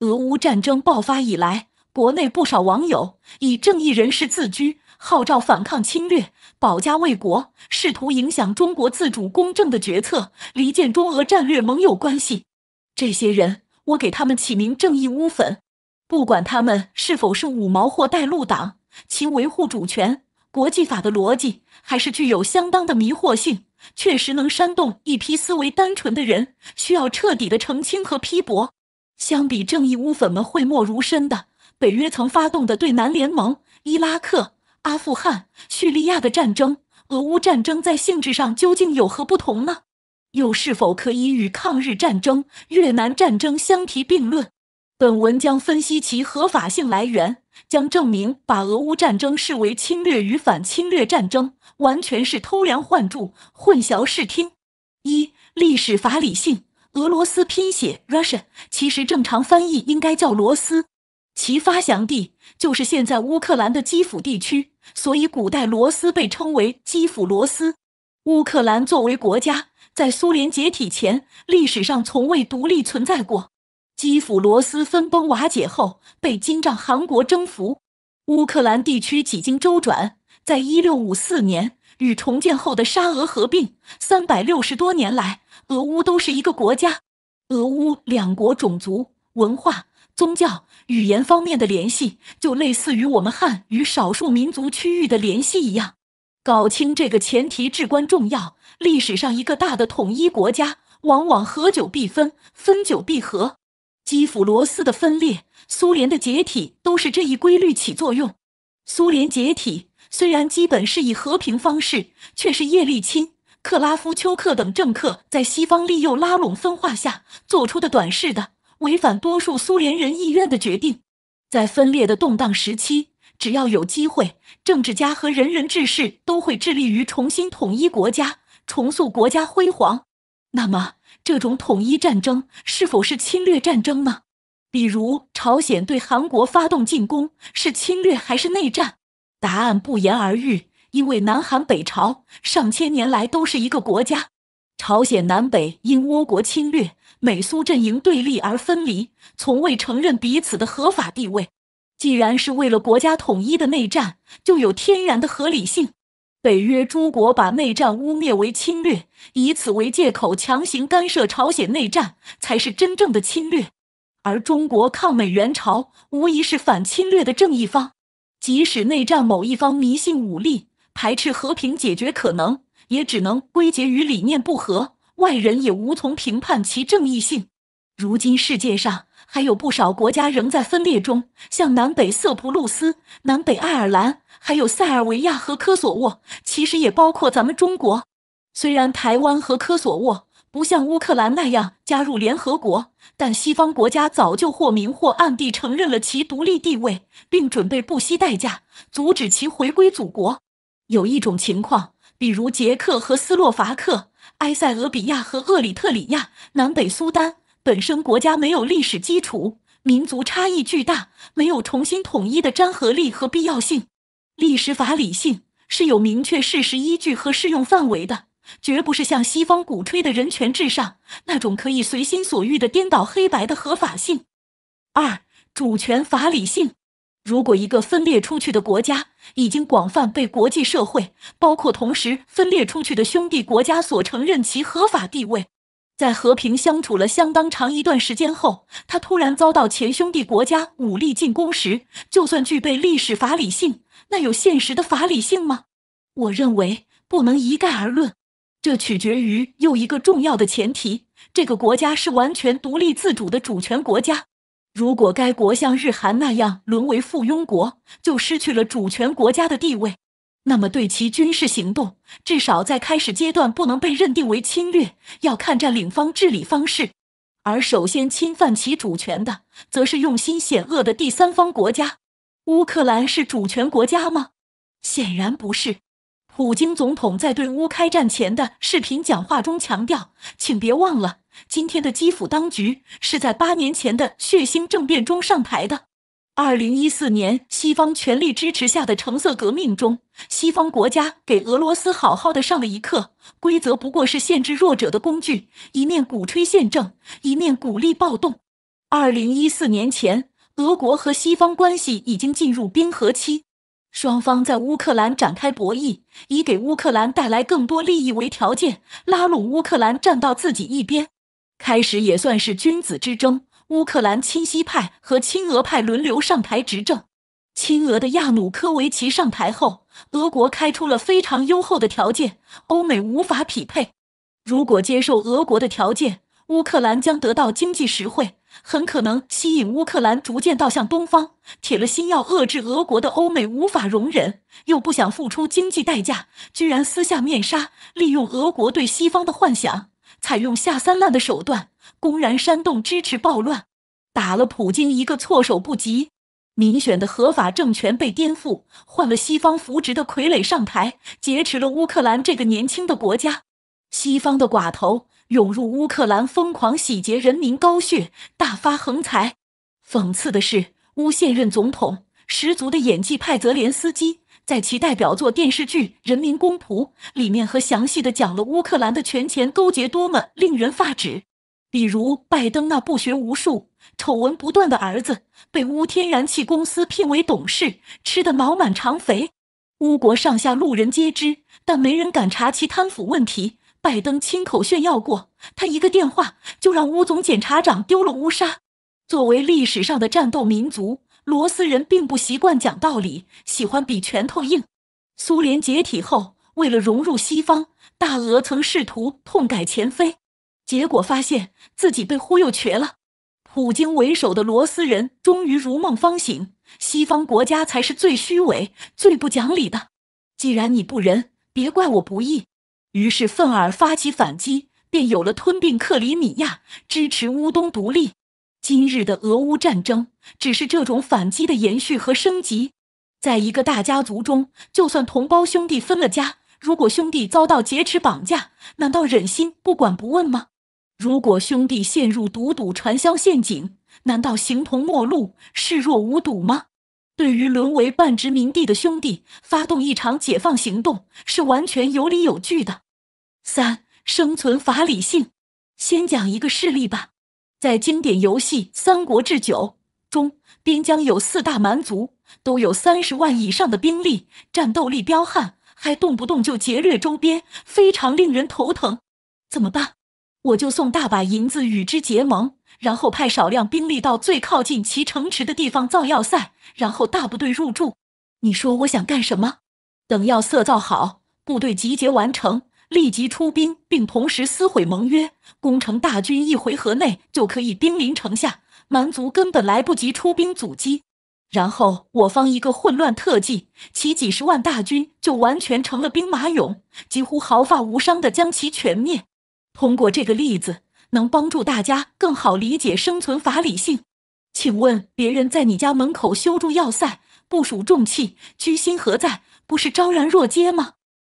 俄乌战争爆发以来，国内不少网友以正义人士自居，号召反抗侵略、保家卫国，试图影响中国自主公正的决策，离间中俄战略盟友关系。这些人，我给他们起名“正义乌粉”。不管他们是否是五毛或带路党，其维护主权、国际法的逻辑还是具有相当的迷惑性，确实能煽动一批思维单纯的人，需要彻底的澄清和批驳。相比正义乌粉们讳莫如深的，北约曾发动的对南联盟、伊拉克、阿富汗、叙利亚的战争，俄乌战争在性质上究竟有何不同呢？又是否可以与抗日战争、越南战争相提并论？本文将分析其合法性来源，将证明把俄乌战争视为侵略与反侵略战争，完全是偷梁换柱、混淆视听。一、历史法理性。俄罗斯拼写 Russian，其实正常翻译应该叫罗斯，其发祥地就是现在乌克兰的基辅地区，所以古代罗斯被称为基辅罗斯。乌克兰作为国家，在苏联解体前历史上从未独立存在过。基辅罗斯分崩瓦解后，被金帐汗国征服，乌克兰地区几经周转，在一六五四年与重建后的沙俄合并。三百六十多年来。俄乌都是一个国家，俄乌两国种族、文化、宗教、语言方面的联系，就类似于我们汉与少数民族区域的联系一样。搞清这个前提至关重要。历史上，一个大的统一国家，往往合久必分，分久必合。基辅罗斯的分裂，苏联的解体，都是这一规律起作用。苏联解体虽然基本是以和平方式，却是叶利钦。克拉夫丘克等政客在西方利诱、拉拢、分化下做出的短视的、违反多数苏联人意愿的决定，在分裂的动荡时期，只要有机会，政治家和仁人志士都会致力于重新统一国家、重塑国家辉煌。那么，这种统一战争是否是侵略战争呢？比如朝鲜对韩国发动进攻，是侵略还是内战？答案不言而喻。因为南韩北朝上千年来都是一个国家，朝鲜南北因倭国侵略、美苏阵营对立而分离，从未承认彼此的合法地位。既然是为了国家统一的内战，就有天然的合理性。北约诸国把内战污蔑为侵略，以此为借口强行干涉朝鲜内战，才是真正的侵略。而中国抗美援朝，无疑是反侵略的正义方。即使内战某一方迷信武力，排斥和平解决可能，也只能归结于理念不合。外人也无从评判其正义性。如今世界上还有不少国家仍在分裂中，像南北塞浦路斯、南北爱尔兰，还有塞尔维亚和科索沃，其实也包括咱们中国。虽然台湾和科索沃不像乌克兰那样加入联合国，但西方国家早就或明或暗地承认了其独立地位，并准备不惜代价阻止其回归祖国。有一种情况，比如捷克和斯洛伐克、埃塞俄比亚和厄里特里亚、南北苏丹，本身国家没有历史基础，民族差异巨大，没有重新统一的粘合力和必要性。历史法理性是有明确事实依据和适用范围的，绝不是像西方鼓吹的人权至上那种可以随心所欲的颠倒黑白的合法性。二，主权法理性。如果一个分裂出去的国家已经广泛被国际社会，包括同时分裂出去的兄弟国家所承认其合法地位，在和平相处了相当长一段时间后，他突然遭到前兄弟国家武力进攻时，就算具备历史法理性，那有现实的法理性吗？我认为不能一概而论，这取决于又一个重要的前提：这个国家是完全独立自主的主权国家。如果该国像日韩那样沦为附庸国，就失去了主权国家的地位。那么，对其军事行动，至少在开始阶段不能被认定为侵略，要看占领方治理方式。而首先侵犯其主权的，则是用心险恶的第三方国家。乌克兰是主权国家吗？显然不是。普京总统在对乌开战前的视频讲话中强调：“请别忘了，今天的基辅当局是在八年前的血腥政变中上台的。二零一四年，西方全力支持下的橙色革命中，西方国家给俄罗斯好好的上了一课。规则不过是限制弱者的工具，一面鼓吹宪政，一面鼓励暴动。二零一四年前，俄国和西方关系已经进入冰河期。”双方在乌克兰展开博弈，以给乌克兰带来更多利益为条件，拉拢乌克兰站到自己一边。开始也算是君子之争，乌克兰亲西派和亲俄派轮流上台执政。亲俄的亚努科维奇上台后，俄国开出了非常优厚的条件，欧美无法匹配。如果接受俄国的条件，乌克兰将得到经济实惠。很可能吸引乌克兰逐渐倒向东方，铁了心要遏制俄国的欧美无法容忍，又不想付出经济代价，居然私下面纱，利用俄国对西方的幻想，采用下三滥的手段，公然煽动支持暴乱，打了普京一个措手不及，民选的合法政权被颠覆，换了西方扶植的傀儡上台，劫持了乌克兰这个年轻的国家，西方的寡头。涌入乌克兰疯狂洗劫人民高血大发横财。讽刺的是，乌现任总统十足的演技派泽连斯基，在其代表作电视剧《人民公仆》里面，和详细的讲了乌克兰的权钱勾结多么令人发指。比如，拜登那不学无术、丑闻不断的儿子，被乌天然气公司聘为董事，吃得脑满肠肥。乌国上下路人皆知，但没人敢查其贪腐问题。拜登亲口炫耀过，他一个电话就让乌总检察长丢了乌纱。作为历史上的战斗民族，罗斯人并不习惯讲道理，喜欢比拳头硬。苏联解体后，为了融入西方，大俄曾试图痛改前非，结果发现自己被忽悠瘸了。普京为首的罗斯人终于如梦方醒，西方国家才是最虚伪、最不讲理的。既然你不仁，别怪我不义。于是愤而发起反击，便有了吞并克里米亚、支持乌东独立。今日的俄乌战争，只是这种反击的延续和升级。在一个大家族中，就算同胞兄弟分了家，如果兄弟遭到劫持绑架，难道忍心不管不问吗？如果兄弟陷入赌赌传销陷阱，难道形同陌路、视若无睹吗？对于沦为半殖民地的兄弟，发动一场解放行动是完全有理有据的。三生存法理性，先讲一个事例吧。在经典游戏《三国志九》中，边疆有四大蛮族，都有三十万以上的兵力，战斗力彪悍，还动不动就劫掠周边，非常令人头疼。怎么办？我就送大把银子与之结盟，然后派少量兵力到最靠近其城池的地方造要塞，然后大部队入驻。你说我想干什么？等要塞造好，部队集结完成，立即出兵，并同时撕毁盟约，攻城大军一回合内就可以兵临城下，蛮族根本来不及出兵阻击。然后我方一个混乱特技，其几十万大军就完全成了兵马俑，几乎毫发无伤的将其全灭。通过这个例子，能帮助大家更好理解生存法理性。请问，别人在你家门口修筑要塞，部署重器，居心何在？不是昭然若揭吗？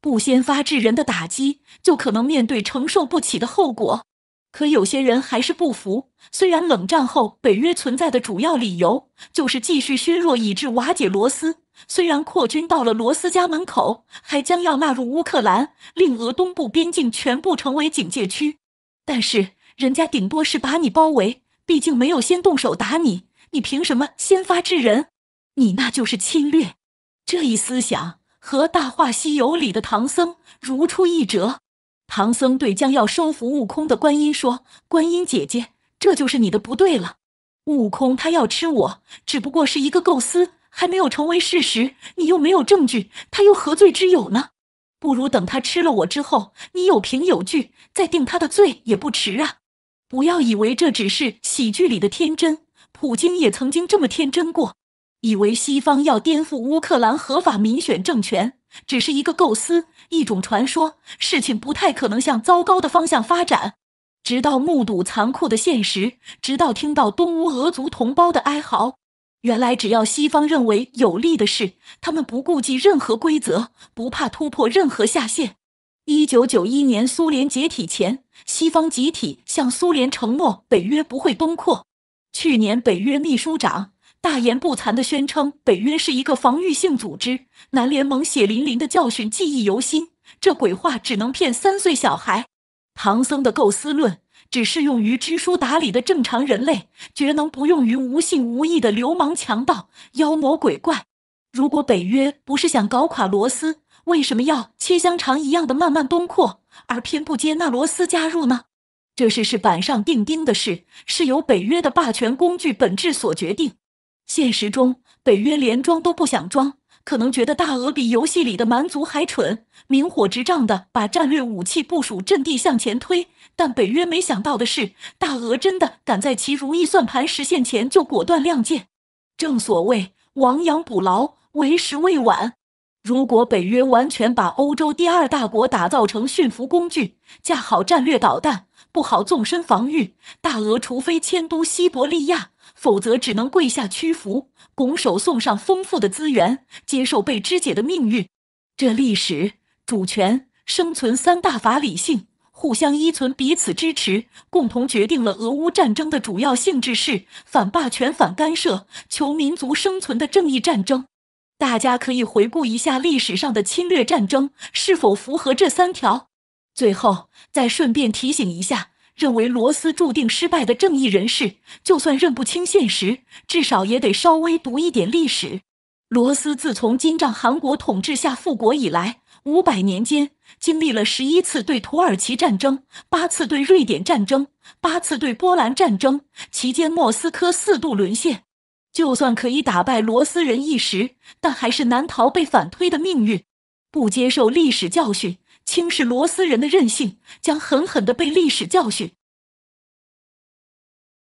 不先发制人的打击，就可能面对承受不起的后果。可有些人还是不服。虽然冷战后北约存在的主要理由就是继续削弱以至瓦解罗斯，虽然扩军到了罗斯家门口，还将要纳入乌克兰，令俄东部边境全部成为警戒区，但是人家顶多是把你包围，毕竟没有先动手打你，你凭什么先发制人？你那就是侵略。这一思想和《大话西游》里的唐僧如出一辙。唐僧对将要收服悟空的观音说：“观音姐姐，这就是你的不对了。悟空他要吃我，只不过是一个构思，还没有成为事实。你又没有证据，他又何罪之有呢？不如等他吃了我之后，你有凭有据再定他的罪也不迟啊！不要以为这只是喜剧里的天真，普京也曾经这么天真过，以为西方要颠覆乌克兰合法民选政权。”只是一个构思，一种传说。事情不太可能向糟糕的方向发展，直到目睹残酷的现实，直到听到东乌俄族同胞的哀嚎。原来，只要西方认为有利的事，他们不顾忌任何规则，不怕突破任何下限。一九九一年苏联解体前，西方集体向苏联承诺，北约不会崩溃。去年，北约秘书长。大言不惭地宣称北约是一个防御性组织，南联盟血淋淋的教训记忆犹新。这鬼话只能骗三岁小孩。唐僧的构思论只适用于知书达理的正常人类，绝能不用于无信无义的流氓强盗妖魔鬼怪。如果北约不是想搞垮罗斯，为什么要切香肠一样的慢慢东扩，而偏不接纳罗斯加入呢？这事是板上钉钉的事，是由北约的霸权工具本质所决定。现实中，北约连装都不想装，可能觉得大俄比游戏里的蛮族还蠢，明火执仗的把战略武器部署阵地向前推。但北约没想到的是，大俄真的敢在其如意算盘实现前就果断亮剑。正所谓亡羊补牢，为时未晚。如果北约完全把欧洲第二大国打造成驯服工具，架好战略导弹，不好纵深防御，大俄除非迁都西伯利亚，否则只能跪下屈服，拱手送上丰富的资源，接受被肢解的命运。这历史、主权、生存三大法理性互相依存，彼此支持，共同决定了俄乌战争的主要性质是反霸权、反干涉、求民族生存的正义战争。大家可以回顾一下历史上的侵略战争是否符合这三条？最后再顺便提醒一下，认为罗斯注定失败的正义人士，就算认不清现实，至少也得稍微读一点历史。罗斯自从金帐汗国统治下复国以来，五百年间经历了十一次对土耳其战争、八次对瑞典战争、八次对波兰战争，期间莫斯科四度沦陷。就算可以打败罗斯人一时，但还是难逃被反推的命运。不接受历史教训，轻视罗斯人的任性，将狠狠的被历史教训。